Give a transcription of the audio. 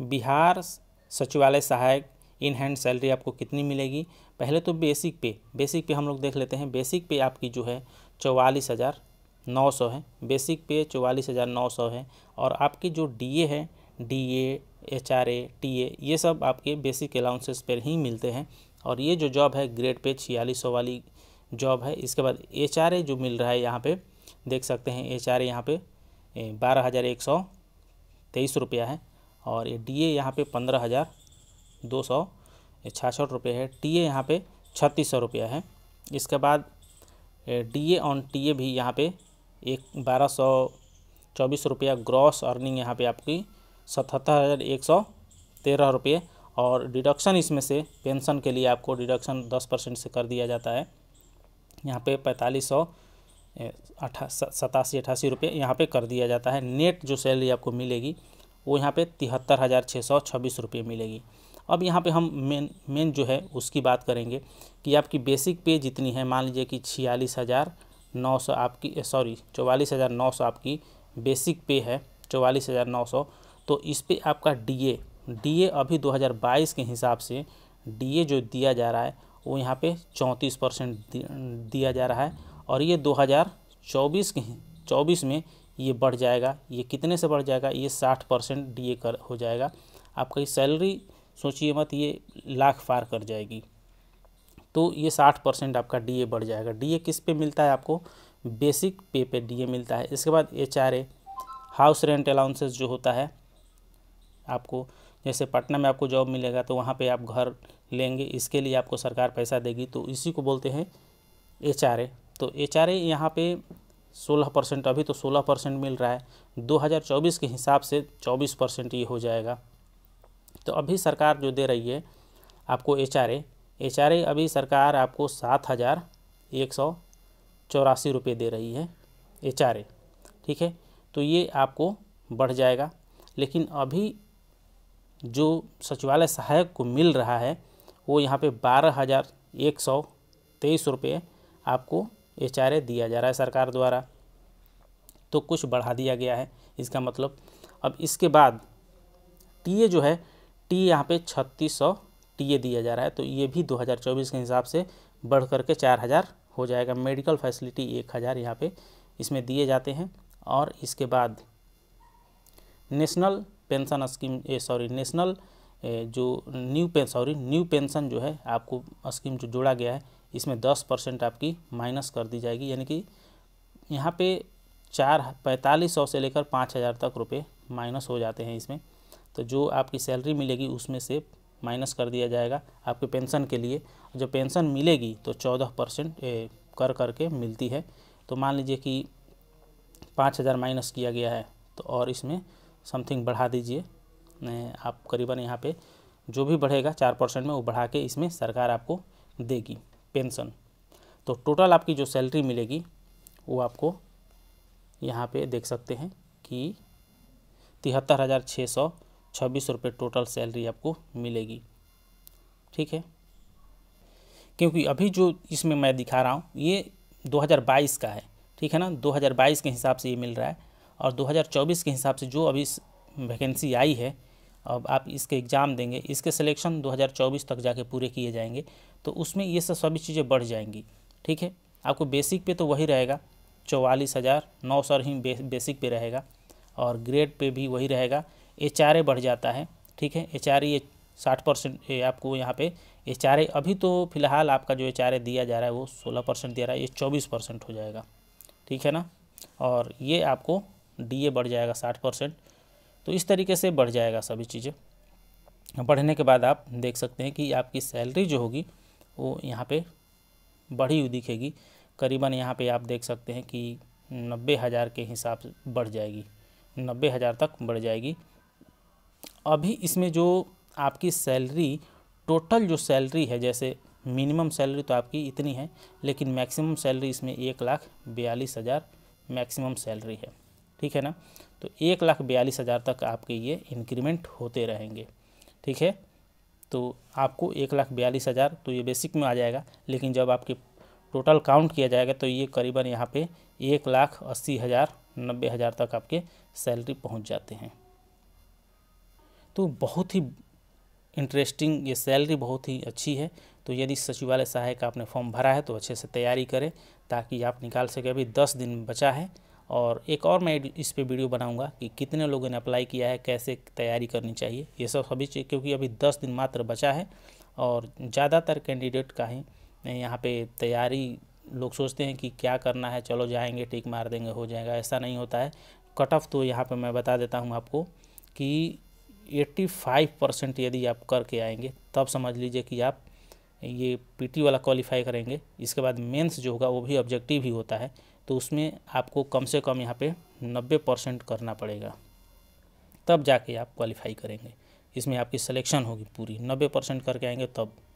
बिहार सचिवालय सहायक in hand salary आपको कितनी मिलेगी पहले तो बेसिक पे बेसिक पे हम लोग देख लेते हैं बेसिक पे आपकी जो है चौवालीस हज़ार नौ सौ है बेसिक पे चौवालीस हज़ार नौ सौ है और आपकी जो डीए है डीए एचआरए टीए ये सब आपके बेसिक अलाउंसेस पर ही मिलते हैं और ये जो जॉब है ग्रेड पे छियालीस सौ वाली जॉब है इसके बाद ए जो मिल रहा है यहाँ पर देख सकते हैं एच आर ए यहाँ पे बारह हज़ार एक सौ तेईस रुपया है और ये डी ए यहाँ पर पंद्रह हज़ार दो सौ छियासठ रुपये है टी ए यहाँ पर छत्तीस सौ रुपया है इसके बाद D A on T A भी यहाँ पे एक बारह सौ चौबीस रुपया ग्रॉस अर्निंग यहाँ पे आपकी सतहत्तर हज़ार एक सौ तेरह रुपये और डिडक्शन इसमें से पेंशन के लिए आपको डिडक्शन दस परसेंट से कर दिया जाता है यहाँ पे पैंतालीस सौ अठा सतासी अठासी रुपये यहाँ पर कर दिया जाता है नेट जो सैलरी आपको मिलेगी वो यहाँ पे तिहत्तर हज़ार छः सौ छब्बीस रुपये मिलेगी अब यहाँ पे हम मेन मेन जो है उसकी बात करेंगे कि आपकी बेसिक पे जितनी है मान लीजिए कि छियालीस हज़ार नौ सौ आपकी सॉरी चौवालीस हज़ार नौ सौ आपकी बेसिक पे है चौवालीस हज़ार नौ सौ तो इस पर आपका डीए डीए अभी दो हज़ार बाईस के हिसाब से डीए जो दिया जा रहा है वो यहाँ पे चौंतीस परसेंट दिया जा रहा है और ये दो चौबीस के चौबीस में ये बढ़ जाएगा ये कितने से बढ़ जाएगा ये साठ परसेंट डी कर हो जाएगा आपका ये सैलरी सोचिए मत ये लाख पार कर जाएगी तो ये साठ परसेंट आपका डी बढ़ जाएगा डी किस पे मिलता है आपको बेसिक पे पे डी मिलता है इसके बाद एच हाउस रेंट अलाउंसेस जो होता है आपको जैसे पटना में आपको जॉब मिलेगा तो वहाँ पे आप घर लेंगे इसके लिए आपको सरकार पैसा देगी तो इसी को बोलते हैं एच तो एच आर यहाँ पर सोलह परसेंट अभी तो सोलह परसेंट मिल रहा है 2024 के हिसाब से चौबीस परसेंट ये हो जाएगा तो अभी सरकार जो दे रही है आपको एच आर एच आर अभी सरकार आपको सात हज़ार एक सौ चौरासी रुपये दे रही है एच आर ठीक है तो ये आपको बढ़ जाएगा लेकिन अभी जो सचिवालय सहायक को मिल रहा है वो यहाँ पे बारह हज़ार एक सौ तेईस रुपये आपको एच दिया जा रहा है सरकार द्वारा तो कुछ बढ़ा दिया गया है इसका मतलब अब इसके बाद टी जो है टी यहाँ पे छत्तीस सौ टी दिया जा रहा है तो ये भी 2024 के हिसाब से बढ़ करके 4000 हो जाएगा मेडिकल फैसिलिटी 1000 हज़ार यहाँ पर इसमें दिए जाते हैं और इसके बाद national pension scheme sorry national जो new pen sorry new pension जो है आपको स्कीम जो जोड़ा गया है इसमें दस परसेंट आपकी माइनस कर दी जाएगी यानी कि यहाँ पे चार पैंतालीस सौ से लेकर पाँच हज़ार तक रुपये माइनस हो जाते हैं इसमें तो जो आपकी सैलरी मिलेगी उसमें से माइनस कर दिया जाएगा आपके पेंशन के लिए जब पेंशन मिलेगी तो चौदह परसेंट कर कर के मिलती है तो मान लीजिए कि पाँच हज़ार माइनस किया गया है तो और इसमें समथिंग बढ़ा दीजिए आप करीबन यहाँ पर जो भी बढ़ेगा चार परसेंट में वो बढ़ा के इसमें सरकार आपको देगी पेंशन तो टोटल आपकी जो सैलरी मिलेगी वो आपको यहाँ पे देख सकते हैं कि तिहत्तर हज़ार छः सौ छब्बीस रुपये टोटल सैलरी आपको मिलेगी ठीक है क्योंकि अभी जो इसमें मैं दिखा रहा हूँ ये 2022 का है ठीक है ना 2022 के हिसाब से ये मिल रहा है और 2024 के हिसाब से जो अभी वैकेंसी आई है अब आप इसके एग्ज़ाम देंगे इसके सिलेक्शन 2024 तक जाके पूरे किए जाएंगे तो उसमें ये सब सभी चीज़ें बढ़ जाएंगी ठीक है आपको बेसिक पे तो वही रहेगा चौवालीस हज़ार नौ सौ ही बे, बेसिक पे रहेगा और ग्रेड पे भी वही रहेगा एच बढ़ जाता है ठीक है एच आर ये साठ परसेंट आपको यहाँ पे एच अभी तो फिलहाल आपका जो एच दिया जा रहा है वो सोलह परसेंट दिया रहा है ये चौबीस परसेंट हो जाएगा ठीक है ना और ये आपको डी बढ़ जाएगा साठ परसेंट तो इस तरीके से बढ़ जाएगा सभी चीज़ें बढ़ने के बाद आप देख सकते हैं कि आपकी सैलरी जो होगी वो यहाँ पे बढ़ी हुई दिखेगी करीबन यहाँ पे आप देख सकते हैं कि नब्बे हज़ार के हिसाब से बढ़ जाएगी नब्बे हज़ार तक बढ़ जाएगी अभी इसमें जो आपकी सैलरी टोटल जो सैलरी है जैसे मिनिमम सैलरी तो आपकी इतनी है लेकिन मैक्सिमम सैलरी इसमें एक लाख बयालीस हज़ार मैक्सिमम सैलरी है ठीक है ना तो एक लाख बयालीस हज़ार तक आपके ये इंक्रीमेंट होते रहेंगे ठीक है तो आपको एक लाख बयालीस हज़ार तो ये बेसिक में आ जाएगा लेकिन जब आपके टोटल काउंट किया जाएगा तो ये करीबन यहाँ पे एक लाख अस्सी हज़ार नब्बे हज़ार तक आपके सैलरी पहुँच जाते हैं तो बहुत ही इंटरेस्टिंग ये सैलरी बहुत ही अच्छी है तो यदि सचिवालय सहायक आपने फॉर्म भरा है तो अच्छे से तैयारी करें ताकि आप निकाल सके अभी दस दिन बचा है और एक और मैं इस पर वीडियो बनाऊंगा कि कितने लोगों ने अप्लाई किया है कैसे तैयारी करनी चाहिए ये सब सभी चीज़ क्योंकि अभी दस दिन मात्र बचा है और ज़्यादातर कैंडिडेट का ही यहाँ पे तैयारी लोग सोचते हैं कि क्या करना है चलो जाएंगे टिक मार देंगे हो जाएगा ऐसा नहीं होता है कट ऑफ तो यहाँ पर मैं बता देता हूँ आपको कि 85 परसेंट यदि आप करके आएंगे तब समझ लीजिए कि आप ये पीटी वाला क्वालिफाई करेंगे इसके बाद मेंस जो होगा वो भी ऑब्जेक्टिव ही होता है तो उसमें आपको कम से कम यहाँ पे 90 परसेंट करना पड़ेगा तब जाके आप क्वालिफाई करेंगे इसमें आपकी सिलेक्शन होगी पूरी 90 परसेंट करके आएंगे तब